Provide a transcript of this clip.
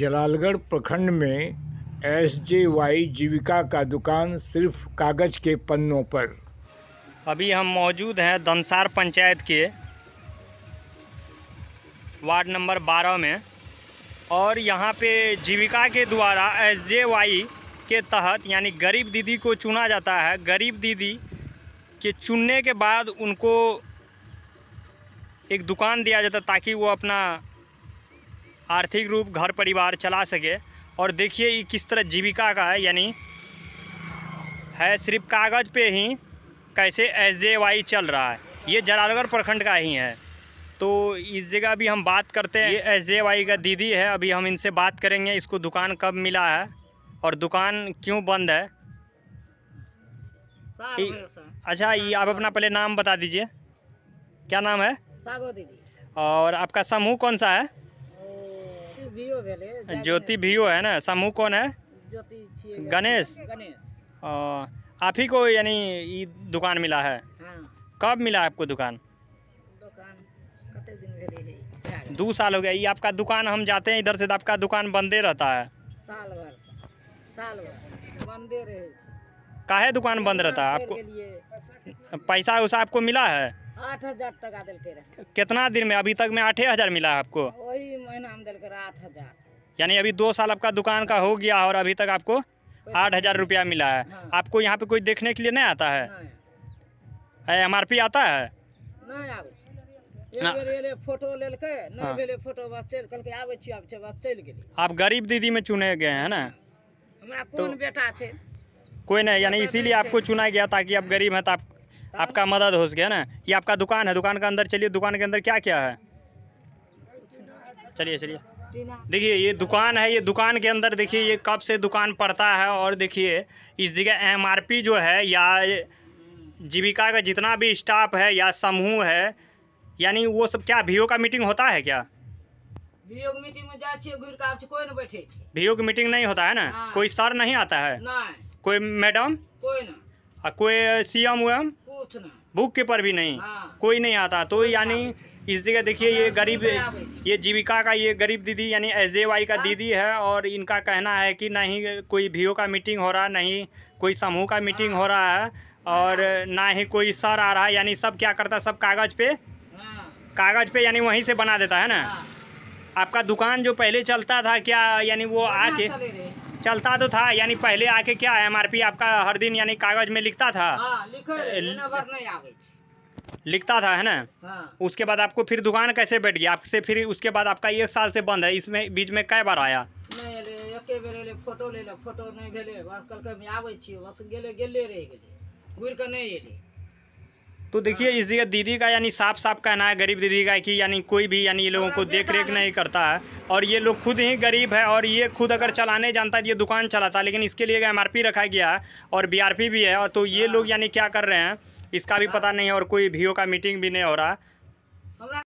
जलालगढ़ प्रखंड में एस जे वाई जीविका का दुकान सिर्फ कागज़ के पन्नों पर अभी हम मौजूद हैं दंसार पंचायत के वार्ड नंबर 12 में और यहाँ पे जीविका के द्वारा एस जे वाई के तहत यानी गरीब दीदी को चुना जाता है गरीब दीदी के चुनने के बाद उनको एक दुकान दिया जाता ताकि वो अपना आर्थिक रूप घर परिवार चला सके और देखिए ये किस तरह जीविका का है यानी है सिर्फ कागज़ पे ही कैसे एस वाई चल रहा है ये जलालगढ़ प्रखंड का ही है तो इस जगह अभी हम बात करते हैं ये एस वाई का दीदी है अभी हम इनसे बात करेंगे इसको दुकान कब मिला है और दुकान क्यों बंद है अच्छा ये आप अपना पहले नाम बता दीजिए क्या नाम है सागो दीदी और आपका समूह कौन सा है ज्योति भियो है ना समूह कौन है गणेश आप ही को यानी ये दुकान मिला है हाँ। कब मिला आपको दुकान दुकान दो साल हो गया ये आपका दुकान हम जाते हैं इधर से तो आपका दुकान बंदे रहता है साल भर साल भर बंदे रहे काहे दुकान बंद रहता है आपको पैसा उसा आपको मिला है आठ हजार टका दिल के कितना दिन में अभी तक में आठ हजार मिला आपको वही महीना में दिल आठ हजार यानी अभी दो साल आपका दुकान का हो गया और अभी तक आपको आठ हजार रुपया मिला है हाँ। आपको यहाँ पे कोई देखने के लिए नहीं आता है एम आर पी आता है हाँ। आप गरीब दीदी में चुने गए हैं ना हाँ। कौन तो- बेटा कोई नहीं यानी इसीलिए आपको चुना गया ताकि आप गरीब हैं तो आप आपका मदद हो सके ना ये आपका दुकान है दुकान के अंदर चलिए दुकान के अंदर क्या क्या है चलिए चलिए देखिए ये दुकान है ये दुकान के अंदर देखिए ये कब से दुकान पड़ता है और देखिए इस जगह एमआरपी जो है या जीविका का जितना भी स्टाफ है या समूह है यानी वो सब क्या वीओ का मीटिंग होता है क्या वीओ मीटिंग में कोई नहीं बैठे की मीटिंग नहीं होता है ना हाँ। कोई सर नहीं आता है कोई मैडम कोई ना कोई सीएम कुछ ना पर भी नहीं हाँ। कोई नहीं आता तो यानी इस जगह देखिए ये गरीब ये जीविका का ये गरीब दीदी यानी एस का हाँ। दीदी है और इनका कहना है कि नहीं कोई वीओ का मीटिंग हो रहा नहीं कोई समूह का मीटिंग हो हाँ। रहा है और हाँ। ना ही कोई सर आ रहा है यानी सब क्या करता है सब कागज़ पे कागज़ पे यानी वहीं से बना देता है ना आपका दुकान जो पहले चलता था क्या यानी वो आके चलता तो था यानी पहले आके क्या एम आर पी आपका हर दिन यानी कागज में लिखता था हाँ, लिखता था है ना हाँ। उसके बाद आपको फिर दुकान कैसे बैठ गया आपसे फिर उसके बाद आपका एक साल से बंद है इसमें बीच में कई बार आया फोटो ले फोटो नहीं तो देखिए हाँ। इस जगह दीदी का यानी साफ साफ कहना है गरीब दीदी का कि यानी कोई भी यानी ये लोगों को देख रेख नहीं करता है और ये लोग खुद ही गरीब है और ये खुद अगर चलाने जानता है ये दुकान चलाता लेकिन इसके लिए एम रखा गया और बी भी है और तो ये लोग यानी क्या कर रहे हैं इसका भी पता नहीं है और कोई वी का मीटिंग भी नहीं हो रहा